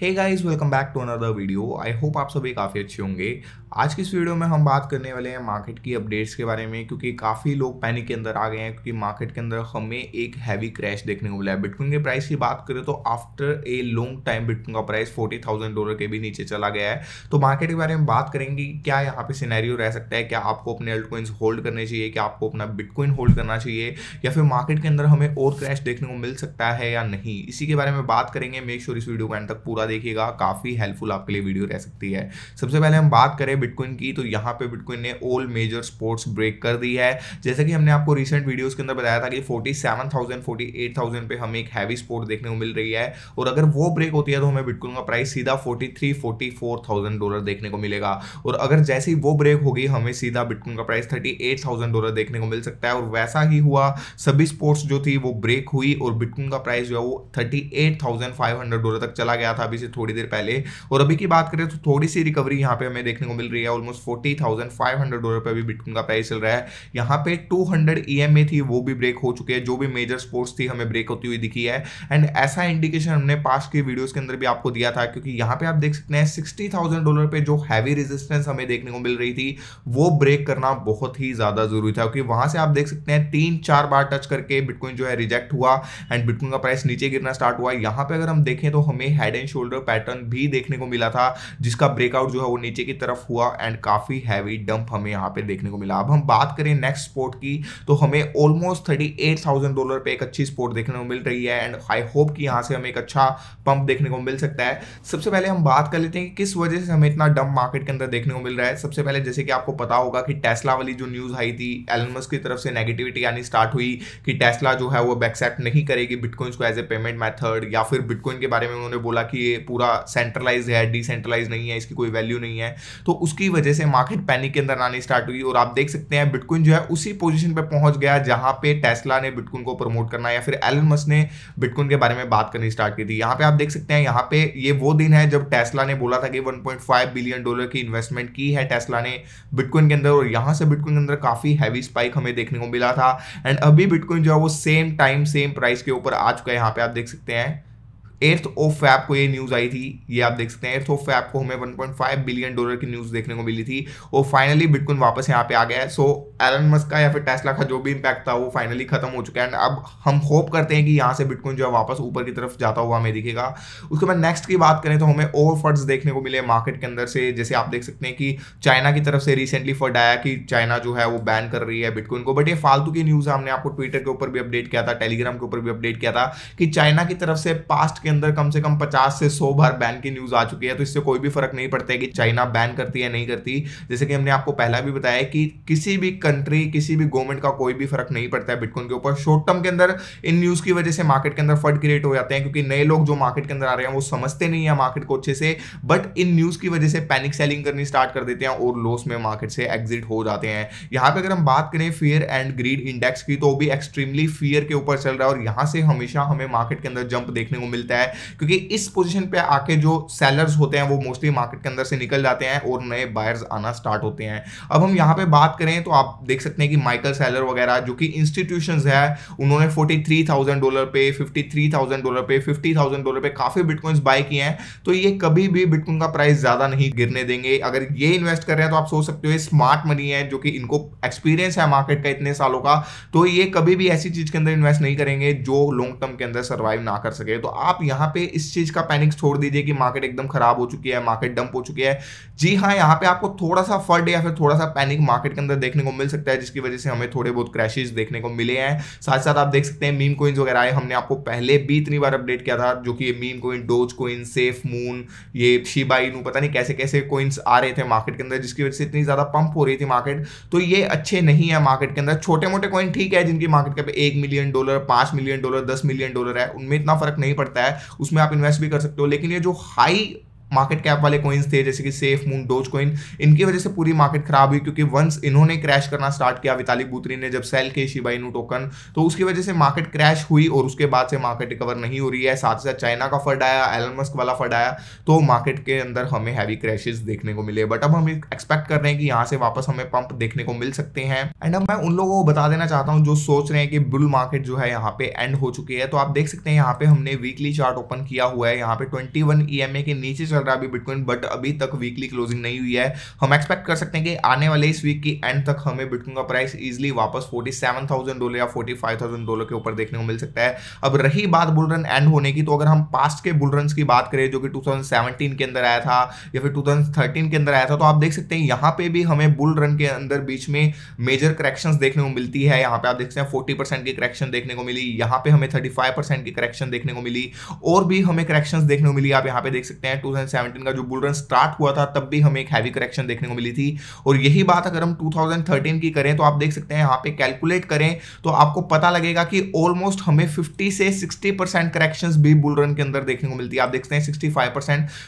hey guys welcome back to another video I hope आप सभी काफ़ी अच्छे होंगे आज की इस वीडियो में हम बात करने वाले हैं मार्केट की अपडेट्स के बारे में क्योंकि काफ़ी लोग पैनिक के अंदर आ गए हैं क्योंकि मार्केट के अंदर हमें एक हैवी क्रैश देखने को मिला है बिटकॉइन के प्राइस की बात करें तो after a long time bitcoin का प्राइस फोर्टी थाउजेंड डॉलर के भी नीचे चला गया है तो मार्केट के बारे में बात करेंगे क्या यहाँ पे सिनेरियो रह सकता है क्या आपको अपने अल्टकॉइंस होल्ड करने चाहिए क्या आपको अपना बिटकॉइन होल्ड करना चाहिए या फिर मार्केट के अंदर हमें और क्रैश देखने को मिल सकता है या नहीं इसी के बारे में बात करेंगे मेक श्योर इस वीडियो को एंड तक पूरा ज़्यादा देखिएगा काफ़ी हेल्पफुल आपके लिए वीडियो रह सकती है सबसे पहले हम बात करें बिटकॉइन की तो यहाँ पे बिटकॉइन ने ऑल मेजर स्पोर्ट्स ब्रेक कर दी है जैसे कि हमने आपको रिसेंट वीडियोस के अंदर बताया था कि 47,000 48,000 पे हमें एक हैवी स्पोर्ट देखने को मिल रही है और अगर वो ब्रेक होती है तो हमें बिटकॉइन का प्राइस सीधा फोर्टी थ्री डॉलर देखने को मिलेगा और अगर जैसे ही वो ब्रेक होगी हमें सीधा बिटकॉइन का प्राइस थर्टी डॉलर देखने को मिल सकता है और वैसा ही हुआ सभी स्पोर्ट्स जो थी वो ब्रेक हुई और बिटकॉइन का प्राइस जो है वो थर्टी डॉलर तक चला गया था अभी से थोड़ी देर पहले और अभी की बात करें तो थोड़ी सी रिकवरी यहाँ पे हमें देखने को मिल रही है almost forty thousand five hundred dollar पर अभी बिटकॉइन का प्राइस चल रहा है यहाँ पे two hundred E M A थी वो भी ब्रेक हो चुकी है जो भी मेजर स्पोर्ट्स थी हमें ब्रेक होती हुई दिखी है एंड ऐसा इंडिकेशन हमने पास के वीडियोज के अंदर भी आपको दिया था क्योंकि यहाँ पे आप देख सकते हैं सिक्सटी थाउजेंड डॉलर पर जो हैवी रेजिस्टेंस हमें देखने को मिल रही थी वो ब्रेक करना बहुत ही ज्यादा जरूरी था क्योंकि वहां से आप देख सकते हैं तीन चार बार टच करके बिटकॉइन जो है रिजेक्ट हुआ एंड बिटकॉइन का प्राइस नीचे गिरना स्टार्ट हुआ यहाँ पे अगर हम देखें तो हमें head and shoulder shoulder pattern भी देखने को मिला था जिसका ब्रेकआउट जो है वो नीचे की तरफ हुआ एंड काफ़ी हैवी डंप हमें यहाँ पे देखने को मिला अब हम बात करें नेक्स्ट स्पोर्ट की तो हमें ऑलमोस्ट थर्टी डॉलर पे एक अच्छी स्पोर्ट देखने को मिल रही है एंड आई होप कि यहाँ से हमें एक अच्छा पंप देखने को मिल सकता है सबसे पहले हम बात कर लेते हैं कि किस वजह से हमें इतना डंप मार्केट के अंदर देखने को मिल रहा है सबसे पहले जैसे कि आपको पता होगा कि टेस्ला वाली जो न्यूज़ आई थी एलमस की तरफ से नेगेटिविटी आनी स्टार्ट हुई कि टेस्ला जो है वो एक्सेप्ट नहीं करेगी बिटकॉइन को एज ए पेमेंट मैथड या फिर बिटकॉइन के बारे में उन्होंने बोला कि ये पूरा सेंट्रलाइज है डिसेंट्रलाइज नहीं है इसकी कोई वैल्यू नहीं है तो उसकी वजह से मार्केट पैनिक के अंदर आनी स्टार्ट हुई और आप देख सकते हैं बिटकॉइन जो है उसी पोजिशन पर पहुंच गया जहां पर टेस्ला ने बिटकॉइन को प्रमोट करना या फिर एलन मस ने बिटकॉइन के बारे में बात करनी स्टार्ट की थी यहां पर आप देख सकते हैं यहां पर ये वो दिन है जब टेस्ला ने बोला था कि वन बिलियन डॉलर की इन्वेस्टमेंट की है टेस्ला ने बिटकॉइन के अंदर और यहां से बिटकॉइन के अंदर काफ़ी हैवी स्पाइक हमें देखने को मिला था एंड अभी बिटकॉइन जो है वो सेम टाइम सेम प्राइस के ऊपर आ चुका है यहां पे आप देख सकते हैं एर्थ ऑफ फैप को ये न्यूज़ आई थी ये आप देख सकते हैं एर्थ ऑफ फैप को हमें 1.5 बिलियन डॉलर की न्यूज़ देखने को मिली थी और फाइनली बिटकॉइन वापस यहाँ पे आ गया है सो एलन मस्क का या फिर टेस्ला का जो भी इम्पैक्ट था वो फाइनली खत्म हो चुका है एंड अब हम होप करते हैं कि यहाँ से बिटकॉइन जो है वापस ऊपर की तरफ जाता हुआ हमें दिखेगा उसके बाद नेक्स्ट की बात करें तो हमें और फंड्स देखने को मिले मार्केट के अंदर से जैसे आप देख सकते हैं कि चाइना की तरफ से रिसेंटली फंड आया कि चाइना जो है वो बैन कर रही है बिटकॉइन को बट ये फालतू की न्यूज़ हमने आपको ट्विटर के ऊपर भी अपडेट किया था टेलीग्राम के ऊपर भी अपडेट किया था कि चाइना की तरफ से पास्ट के अंदर कम से कम पचास से सौ बार बैन की न्यूज आ चुकी है तो इससे कोई भी फर्क नहीं पड़ता है कि चाइना बैन करती है नहीं करती जैसे कि हमने आपको पहला भी बताया कि किसी भी कंट्री किसी भी गवर्नमेंट का कोई भी फर्क नहीं पड़ता है बिटकॉइन के ऊपर शॉर्ट टर्म के अंदर इन न्यूज की वजह से मार्केट के अंदर फट क्रिएट हो जाते हैं क्योंकि नए लोग जो मार्केट के अंदर आ रहे हैं वो समझते नहीं है मार्केट को अच्छे से बट इन न्यूज की वजह से पैनिक सेलिंग करनी स्टार्ट कर देते हैं और लॉस में मार्केट से एग्जिट हो जाते हैं यहां पर अगर हम बात करें फियर एंड ग्रीड इंडेक्स की तो भी एक्सट्रीमली फियर के ऊपर चल रहा है और यहां से हमेशा हमें मार्केट के अंदर जंप देखने को मिलता है सकता है क्योंकि इस पोजीशन पे आके जो सेलर्स होते हैं वो मोस्टली मार्केट के अंदर से निकल जाते हैं और नए बायर्स आना स्टार्ट होते हैं अब हम यहाँ पे बात करें तो आप देख सकते हैं कि माइकल सेलर वगैरह जो कि इंस्टीट्यूशन है उन्होंने फोर्टी डॉलर पे फिफ्टी डॉलर पे फिफ्टी डॉलर पे काफ़ी बिटकॉइंस बाय किए हैं तो ये कभी भी बिटकॉइन का प्राइस ज़्यादा नहीं गिरने देंगे अगर ये इन्वेस्ट कर रहे हैं तो आप सोच सकते हो ये स्मार्ट मनी है जो कि इनको एक्सपीरियंस है मार्केट का इतने सालों का तो ये कभी भी ऐसी चीज़ के अंदर इन्वेस्ट नहीं करेंगे जो लॉन्ग टर्म के अंदर सर्वाइव ना कर सके तो आप यहाँ पे इस चीज़ का पैनिक छोड़ दीजिए कि मार्केट एकदम खराब हो चुकी है मार्केट डंप हो चुकी है जी हाँ यहाँ पे आपको थोड़ा सा फर्ड या फिर थोड़ा सा पैनिक मार्केट के अंदर देखने को मिल सकता है जिसकी वजह से हमें थोड़े बहुत क्रैशेज देखने को मिले हैं साथ साथ आप देख सकते हैं मीम कोइंस वगैरह आए हमने आपको पहले भी इतनी बार अपडेट किया था जो कि meme coin doge coin safe moon ये नू पता नहीं कैसे कैसे कोइंस आ रहे थे मार्केट के अंदर जिसकी वजह से इतनी ज़्यादा पंप हो रही थी मार्केट तो ये अच्छे नहीं है मार्केट के अंदर छोटे मोटे कॉइन ठीक है जिनकी मार्केट कैप एक मिलियन डॉलर पांच मिलियन डॉलर दस मिलियन डॉलर है उनमें इतना फर्क नहीं पड़ता है उसमें आप इन्वेस्ट भी कर सकते हो लेकिन ये जो हाई मार्केट कैप वाले कोइंस थे जैसे कि सेफ मून डोज कोइन इनकी वजह से पूरी मार्केट खराब हुई क्योंकि वंस इन्होंने क्रैश करना स्टार्ट किया वितालिक बुतरी ने जब सेल के शिबा इनू टोकन तो उसकी वजह से मार्केट क्रैश हुई और उसके बाद से मार्केट रिकवर नहीं हो रही है साथ ही साथ चाइना का फंड आया एलन मस्क वाला फंड आया तो मार्केट के अंदर हमें हैवी क्रैशेज देखने को मिले बट अब हम एक्सपेक्ट कर रहे हैं कि यहाँ से वापस हमें पंप देखने को मिल सकते हैं एंड अब मैं उन लोगों को बता देना चाहता हूँ जो सोच रहे हैं कि बुल मार्केट जो है यहाँ पे एंड हो चुकी है तो आप देख सकते हैं यहाँ पे हमने वीकली चार्ट ओपन किया हुआ है यहाँ पे ट्वेंटी वन e के नीचे चल रहा है अभी बिटकॉइन बट अभी तक वीकली क्लोजिंग नहीं हुई है हम एक्सपेक्ट कर सकते हैं कि आने वाले इस वीक की एंड तक हमें बिटकॉइन का प्राइस इजिली वापस 47,000 डॉलर या 45,000 डॉलर के ऊपर देखने को मिल सकता है अब रही बात बुल रन एंड होने की तो अगर हम पास्ट के बुल रन की बात करें जो कि टू के अंदर आया था या फिर टू के अंदर आया था तो आप देख सकते हैं यहाँ पे भी हमें बुल रन के अंदर बीच में मेजर करेक्शन देखने को मिलती है यहाँ पे आप देख सकते हैं फोर्टी की करेक्शन देखने को मिली यहाँ पे हमें थर्टी की करेक्शन देखने को मिली और भी हमें करेक्शन देखने को मिली आप यहाँ पे देख सकते हैं टू 2017 का जो बुल रन स्टार्ट हुआ था तब भी हमें एक हैवी करेक्शन देखने को मिली थी और यही बात अगर हम 2013 की करें तो आप देख सकते हैं यहाँ पे कैलकुलेट करें तो आपको पता लगेगा कि ऑलमोस्ट हमें 50 से 60 परसेंट करेक्शन भी बुल रन के अंदर देखने को मिलती है आप देखते हैं सिक्सटी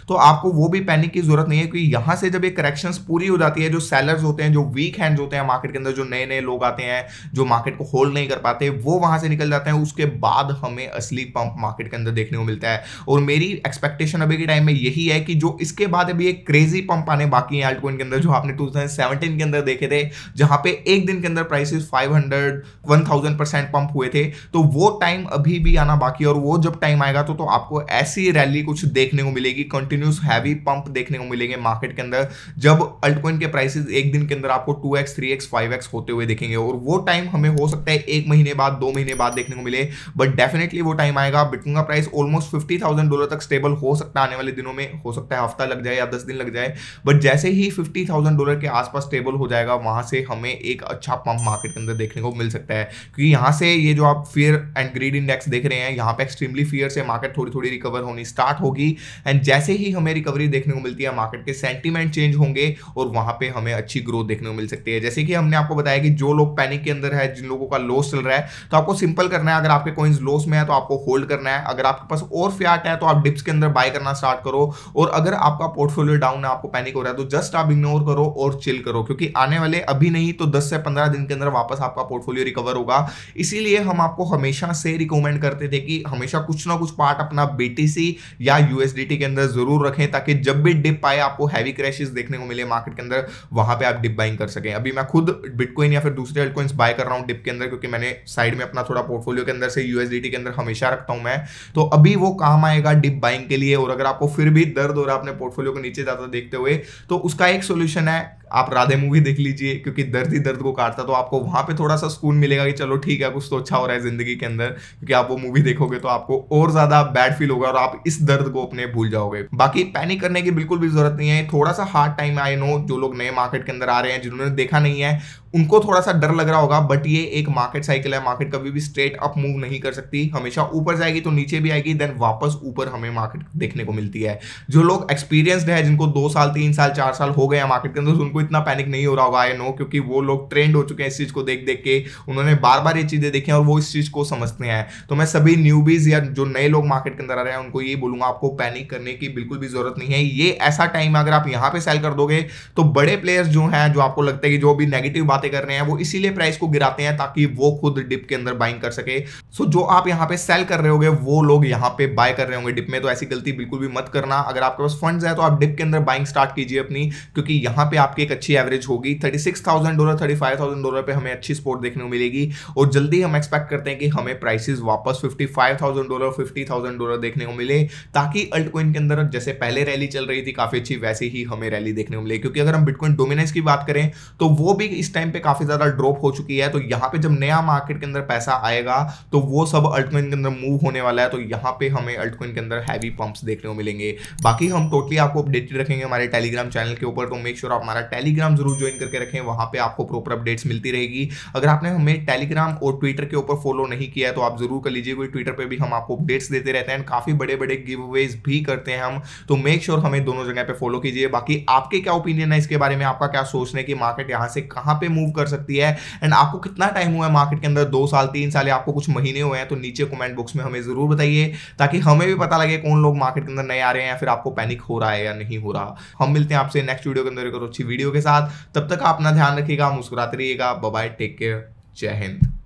तो आपको वो भी पैनिक की जरूरत नहीं है क्योंकि यहाँ से जब ये करेक्शन पूरी हो जाती है जो सेलर्स होते हैं जो वीक हैंड होते हैं मार्केट के अंदर जो नए नए लोग आते हैं जो मार्केट को होल्ड नहीं कर पाते वो वहां से निकल जाते हैं उसके बाद हमें असली पंप मार्केट के अंदर देखने को मिलता है और मेरी एक्सपेक्टेशन अभी के टाइम में यही यही है कि जो इसके बाद अभी एक क्रेजी पंप आने बाकी है एल्टकॉइन के अंदर जो आपने 2017 के अंदर देखे थे जहां पे एक दिन के अंदर प्राइसेस 500 1000 परसेंट पंप हुए थे तो वो टाइम अभी भी आना बाकी है और वो जब टाइम आएगा तो, तो आपको ऐसी रैली कुछ देखने को मिलेगी कंटिन्यूस हैवी पंप देखने को मिलेंगे मार्केट के अंदर जब अल्टकोइन के प्राइसेस एक दिन के अंदर आपको two X three X five X होते हुए देखेंगे और वो टाइम हमें हो सकता है एक महीने बाद दो महीने बाद देखने को मिले बट डेफिनेटली वो टाइम आएगा बिटकॉइन का प्राइस ऑलमोस्ट फिफ्टी डॉलर तक स्टेबल हो सकता है आने वाले दिनों में हो सकता है हफ्ता लग जाए या दस दिन लग जाए बट जैसे ही फिफ्टी थाउजेंड डॉलर के आसपास स्टेबल हो जाएगा वहां से हमें एक अच्छा पंप मार्केट के अंदर देखने को मिल सकता है क्योंकि यहां से ये जो आप फियर एंड ग्रीड इंडेक्स देख रहे हैं यहां पर एक्सट्रीमली फियर से मार्केट थोड़ी थोड़ी रिकवर होनी स्टार्ट होगी एंड जैसे ही हमें रिकवरी देखने को मिलती है मार्केट के सेंटीमेंट चेंज होंगे और वहां पर हमें अच्छी ग्रोथ देखने को मिल सकती है जैसे कि हमने आपको बताया कि जो लोग पैनिक के अंदर है जिन लोगों का लॉस चल रहा है तो आपको सिंपल करना है अगर आपके कॉइन्स लॉस में है तो आपको होल्ड करना है अगर आपके पास और फ्याट है तो आप डिप्स के अंदर बाय करना स्टार्ट करो और अगर आपका पोर्टफोलियो डाउन है आपको पैनिक हो रहा है तो जस्ट आप इग्नोर करो और चिल करो क्योंकि आने वाले अभी नहीं तो दस से पंद्रह दिन के अंदर वापस आपका पोर्टफोलियो रिकवर होगा इसीलिए हम आपको हमेशा से रिकमेंड करते थे कि हमेशा कुछ ना कुछ पार्ट अपना बीटीसी या यूएसडीटी के अंदर जरूर रखें ताकि जब भी डिप आए आपको हैवी क्रैशिज देखने को मिले मार्केट के अंदर वहां पर आप डिप बाइंग कर सकें अभी मैं खुद बिटकॉइन या फिर दूसरे अल्टकॉइंस बाय कर रहा हूँ डिप के अंदर क्योंकि मैंने साइड में अपना थोड़ा पोर्टफोलियो के अंदर से यूएसडीटी के अंदर हमेशा रखता हूँ मैं तो अभी वो काम आएगा डिप बाइंग के लिए और अगर आपको फिर भी दर्द हो रहा है अपने पोर्टफोलियो को नीचे जाता देखते हुए तो उसका एक सोल्यूशन है आप राधे मूवी देख लीजिए क्योंकि दर्द ही दर्द को काटता तो आपको वहाँ पे थोड़ा सा सुकून मिलेगा कि चलो ठीक है कुछ तो अच्छा हो रहा है ज़िंदगी के अंदर क्योंकि आप वो मूवी देखोगे तो आपको और ज़्यादा बैड फील होगा और आप इस दर्द को अपने भूल जाओगे बाकी पैनिक करने की बिल्कुल भी ज़रूरत नहीं है थोड़ा सा हार्ड टाइम आए नो जो लोग नए मार्केट के अंदर आ रहे हैं जिन्होंने देखा नहीं है उनको थोड़ा सा डर लग रहा होगा बट ये एक मार्केट साइकिल है मार्केट कभी भी स्ट्रेट अप मूव नहीं कर सकती हमेशा ऊपर जाएगी तो नीचे भी आएगी देन वापस ऊपर हमें मार्केट देखने को मिलती है जो लोग एक्सपीरियंसड है जिनको दो साल तीन साल चार साल हो गए मार्केट के अंदर उनको उनको इतना पैनिक नहीं हो रहा होगा आई नो क्योंकि वो लोग ट्रेंड हो चुके हैं इस चीज़ को देख देख के उन्होंने बार बार ये चीज़ें देखी और वो इस चीज़ को समझते हैं तो मैं सभी न्यूबीज या जो नए लोग मार्केट के अंदर आ रहे हैं उनको ये बोलूंगा आपको पैनिक करने की बिल्कुल भी जरूरत नहीं है ये ऐसा टाइम अगर आप यहाँ पे सेल कर दोगे तो बड़े प्लेयर्स जो हैं जो आपको लगता है कि जो भी नेगेटिव बातें कर रहे हैं वो इसीलिए प्राइस को गिराते हैं ताकि वो खुद डिप के अंदर बाइंग कर सके सो जो आप यहाँ पे सेल कर रहे होगे वो लोग यहाँ पे बाय कर रहे होंगे डिप में तो ऐसी गलती बिल्कुल भी मत करना अगर आपके पास फंड्स है तो आप डिप के अंदर बाइंग स्टार्ट कीजिए अपनी क्योंकि यहाँ पे आपके एक अच्छी एवरेज होगी thirty six thousand dollar thirty five thousand dollar पर हमें अच्छी स्पोर्ट देखने को मिलेगी और जल्दी हम एक्सपेक्ट करते हैं कि हमें प्राइसेस वापस fifty five thousand dollar fifty thousand dollar देखने को मिले ताकि अल्टकोइन के अंदर जैसे पहले रैली चल रही थी काफ़ी अच्छी वैसे ही हमें रैली देखने को मिले क्योंकि अगर हम बिटकॉइन डोमिनेंस की बात करें तो वो भी इस टाइम पे काफ़ी ज़्यादा ड्रॉप हो चुकी है तो यहाँ पे जब नया मार्केट के अंदर पैसा आएगा तो वो सब अल्टकोइन के अंदर मूव होने वाला है तो यहाँ पे हमें अल्टकोइन के अंदर हैवी पंप्स देखने को मिलेंगे बाकी हम टोटली आपको अपडेटेड रखेंगे हमारे टेलीग्राम चैनल के ऊपर तो मेक श्योर आप हमारा टेलीग्राम जरूर ज्वाइन करके रखें वहां पे आपको प्रॉपर अपडेट्स मिलती रहेगी अगर आपने हमें टेलीग्राम और ट्विटर के ऊपर फॉलो नहीं किया है तो आप जरूर कर लीजिए क्योंकि ट्विटर पर भी हम आपको अपडेट्स देते रहते हैं काफ़ी बड़े बड़े गिव अवेज भी करते हैं हम तो मेक श्योर हमें दोनों जगह पर फॉलो कीजिए बाकी आपके क्या ओपिनियन है इसके बारे में आपका क्या सोचने की मार्केट यहाँ से कहाँ पर मूव कर सकती है एंड आपको कितना टाइम हुआ है मार्केट के अंदर दो साल तीन साल आपको कुछ महीने हुए हैं तो नीचे कमेंट बॉक्स में हमें जरूर बताइए ताकि हमें भी पता लगे कौन लोग मार्केट के अंदर नए आ रहे हैं या फिर आपको पैनिक हो रहा है या नहीं हो रहा हम मिलते हैं आपसे नेक्स्ट वीडियो के अंदर अच्छी वीडियो वीडियो के साथ तब तक अपना ध्यान रखिएगा मुस्कुराते रहिएगा बाय टेक केयर जय हिंद